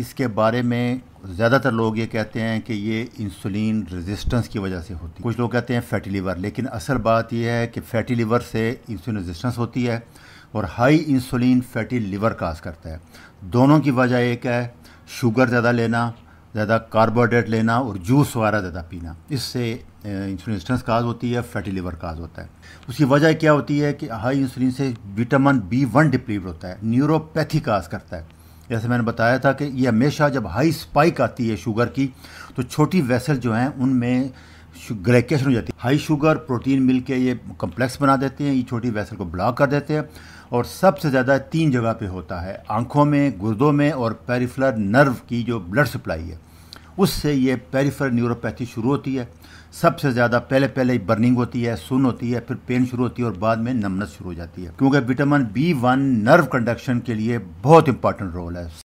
इसके बारे में ज़्यादातर लोग ये कहते हैं कि ये इंसुलिन रेजिस्टेंस की वजह से होती है कुछ लोग कहते हैं फैटी लीवर लेकिन असल बात यह है कि फैटी लीवर से इंसुलिन रेजिस्टेंस होती है और high insulin fatty liver cause करता है दोनों की वजह एक है शुगर ज़्यादा लेना ज़्यादा कार्बोहाइड्रेट लेना और जूस वगैरह ज़्यादा पीना इससे इंसुलिन रेजिस्टेंस काज होती है फैटी लीवर काज होता है उसकी वजह क्या होती है कि हाई इंसुलिन से विटामिन बी वन डिप्लीट होता है न्यूरोपैथी काज करता है जैसे मैंने बताया था कि ये हमेशा जब हाई स्पाइक आती है शुगर की तो छोटी वेसल जो हैं उनमें ग्रेकेशन हो जाती है हाई शुगर प्रोटीन मिल के ये कम्प्लेक्स बना देते हैं ये छोटी वेसल को ब्लॉक कर देते हैं और सबसे ज़्यादा तीन जगह पे होता है आँखों में गुर्दों में और पेरिफेरल नर्व की जो ब्लड सप्लाई है उससे ये पेरीफर न्यूरोपैथी शुरू होती है सबसे ज़्यादा पहले पहले ही बर्निंग होती है सुन होती है फिर पेन शुरू होती है और बाद में नमनस शुरू हो जाती है क्योंकि vitamin B one nerve conduction के लिए बहुत इंपॉर्टेंट रोल है